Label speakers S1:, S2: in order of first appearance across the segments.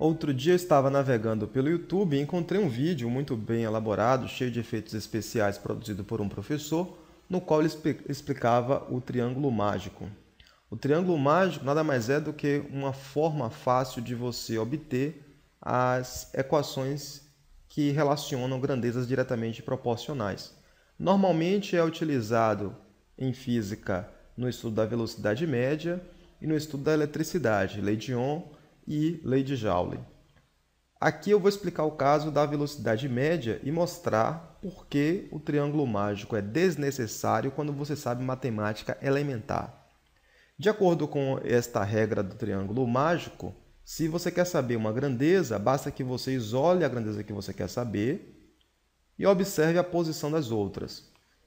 S1: Outro dia eu estava navegando pelo YouTube e encontrei um vídeo muito bem elaborado, cheio de efeitos especiais, produzido por um professor, no qual ele explicava o triângulo mágico. O triângulo mágico nada mais é do que uma forma fácil de você obter as equações que relacionam grandezas diretamente proporcionais. Normalmente é utilizado em física no estudo da velocidade média e no estudo da eletricidade, lei de Ohm e lei de Joule. Aqui eu vou explicar o caso da velocidade média e mostrar por que o triângulo mágico é desnecessário quando você sabe matemática elementar. De acordo com esta regra do triângulo mágico, se você quer saber uma grandeza, basta que você isole a grandeza que você quer saber e observe a posição das outras.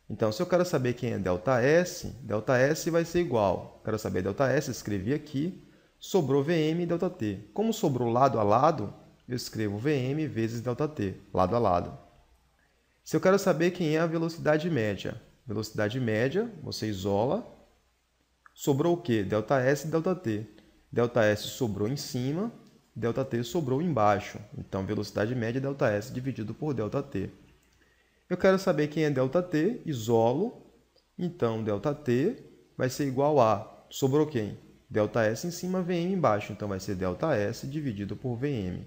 S1: Então, se eu quero saber quem é ΔS, ΔS vai ser igual. Quero saber ΔS, escrevi aqui, sobrou VM e ΔT. Como sobrou lado a lado, eu escrevo VM vezes ΔT, lado a lado. Se eu quero saber quem é a velocidade média, velocidade média, você isola, sobrou o quê? ΔS e ΔT. ΔS sobrou em cima, ΔT sobrou embaixo. Então, velocidade média é ΔS dividido por ΔT. Eu quero saber quem é ΔT, isolo. Então, ΔT vai ser igual a... Sobrou quem? ΔS em cima, VM embaixo, então vai ser ΔS dividido por VM.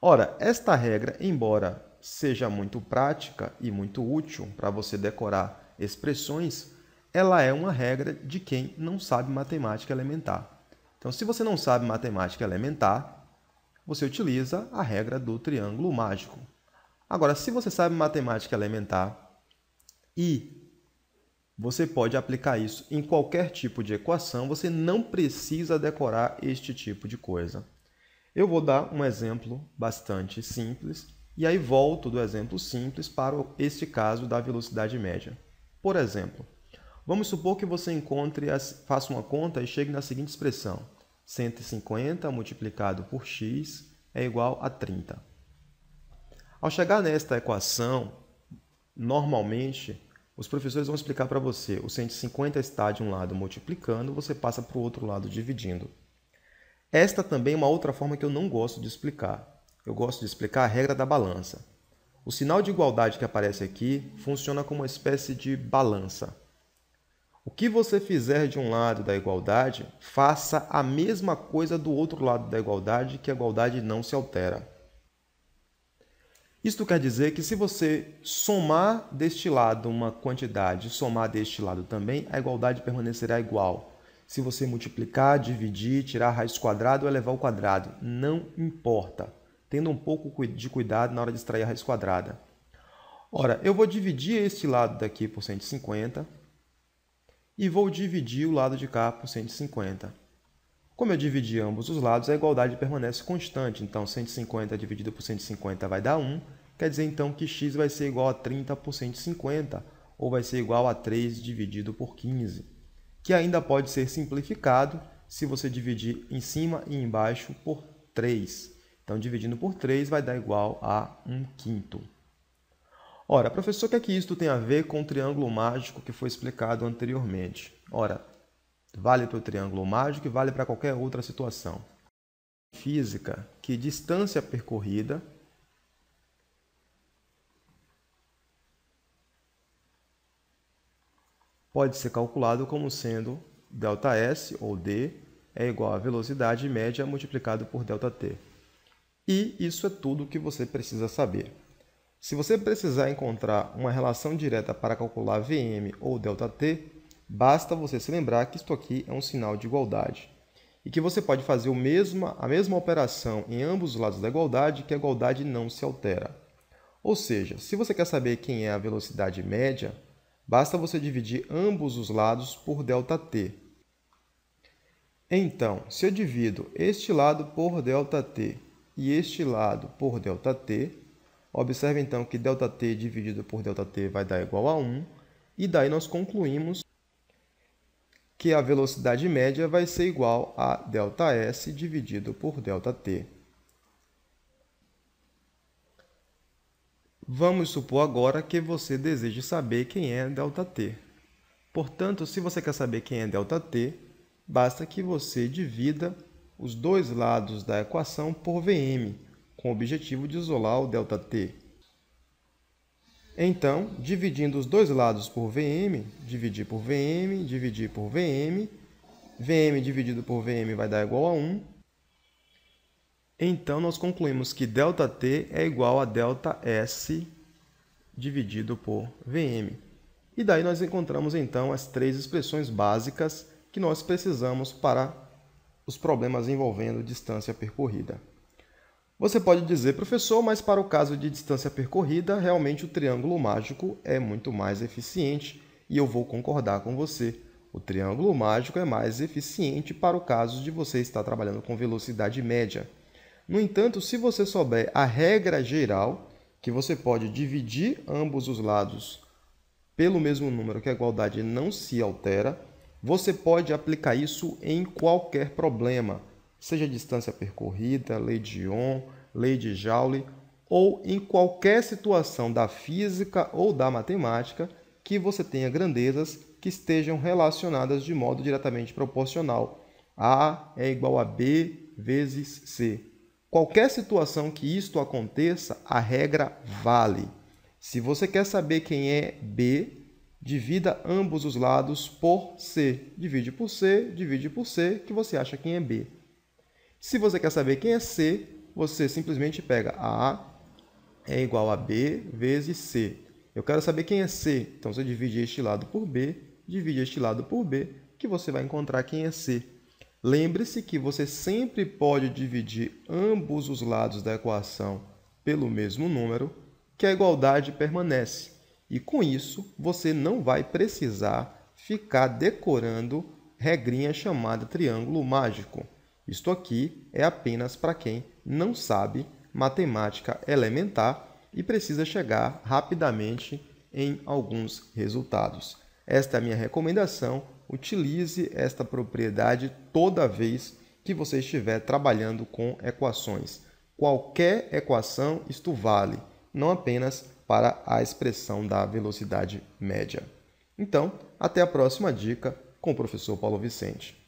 S1: Ora, esta regra, embora seja muito prática e muito útil para você decorar expressões, ela é uma regra de quem não sabe matemática elementar. Então, se você não sabe matemática elementar, você utiliza a regra do triângulo mágico. Agora, se você sabe matemática elementar e você pode aplicar isso em qualquer tipo de equação, você não precisa decorar este tipo de coisa. Eu vou dar um exemplo bastante simples e aí volto do exemplo simples para este caso da velocidade média. Por exemplo, vamos supor que você encontre, faça uma conta e chegue na seguinte expressão: 150 multiplicado por x é igual a 30. Ao chegar nesta equação, normalmente os professores vão explicar para você. O 150 está de um lado multiplicando, você passa para o outro lado dividindo. Esta também é uma outra forma que eu não gosto de explicar. Eu gosto de explicar a regra da balança. O sinal de igualdade que aparece aqui funciona como uma espécie de balança. O que você fizer de um lado da igualdade, faça a mesma coisa do outro lado da igualdade, que a igualdade não se altera. Isto quer dizer que se você somar deste lado uma quantidade, somar deste lado também, a igualdade permanecerá igual. Se você multiplicar, dividir, tirar a raiz quadrada ou elevar ao quadrado, não importa. Tendo um pouco de cuidado na hora de extrair a raiz quadrada. Ora, eu vou dividir este lado daqui por 150 e vou dividir o lado de cá por 150. Como eu dividi ambos os lados, a igualdade permanece constante, então 150 dividido por 150 vai dar 1, quer dizer então que x vai ser igual a 30 por 150, ou vai ser igual a 3 dividido por 15, que ainda pode ser simplificado se você dividir em cima e embaixo por 3. Então, dividindo por 3 vai dar igual a 1 quinto. Ora, professor, o que é que isto tem a ver com o triângulo mágico que foi explicado anteriormente? Ora, Vale para o triângulo mágico e vale para qualquer outra situação. Física, que distância percorrida pode ser calculado como sendo ΔS ou D é igual a velocidade média multiplicado por ΔT. E isso é tudo que você precisa saber. Se você precisar encontrar uma relação direta para calcular VM ou ΔT, Basta você se lembrar que isto aqui é um sinal de igualdade e que você pode fazer o a mesma operação em ambos os lados da igualdade que a igualdade não se altera. Ou seja, se você quer saber quem é a velocidade média, basta você dividir ambos os lados por ΔT. Então, se eu divido este lado por ΔT e este lado por ΔT, observe então que ΔT dividido por ΔT vai dar igual a 1, e daí nós concluímos que a velocidade média vai ser igual a ΔS dividido por ΔT. Vamos supor agora que você deseje saber quem é ΔT. Portanto, se você quer saber quem é ΔT, basta que você divida os dois lados da equação por Vm, com o objetivo de isolar o ΔT. Então, dividindo os dois lados por VM, dividir por VM, dividir por VM, VM dividido por VM vai dar igual a 1. Então, nós concluímos que ΔT é igual a ΔS dividido por VM. E daí nós encontramos, então, as três expressões básicas que nós precisamos para os problemas envolvendo distância percorrida. Você pode dizer, professor, mas para o caso de distância percorrida, realmente o triângulo mágico é muito mais eficiente e eu vou concordar com você. O triângulo mágico é mais eficiente para o caso de você estar trabalhando com velocidade média. No entanto, se você souber a regra geral, que você pode dividir ambos os lados pelo mesmo número que a igualdade não se altera, você pode aplicar isso em qualquer problema seja distância percorrida, lei de Ohm, lei de Joule ou em qualquer situação da física ou da matemática que você tenha grandezas que estejam relacionadas de modo diretamente proporcional. A é igual a B vezes C. Qualquer situação que isto aconteça, a regra vale. Se você quer saber quem é B, divida ambos os lados por C. Divide por C, divide por C, que você acha quem é B. Se você quer saber quem é C, você simplesmente pega A é igual a B vezes C. Eu quero saber quem é C, então você divide este lado por B, divide este lado por B, que você vai encontrar quem é C. Lembre-se que você sempre pode dividir ambos os lados da equação pelo mesmo número, que a igualdade permanece. E com isso, você não vai precisar ficar decorando regrinha chamada triângulo mágico. Isto aqui é apenas para quem não sabe matemática elementar e precisa chegar rapidamente em alguns resultados. Esta é a minha recomendação. Utilize esta propriedade toda vez que você estiver trabalhando com equações. Qualquer equação isto vale, não apenas para a expressão da velocidade média. Então, até a próxima dica com o professor Paulo Vicente.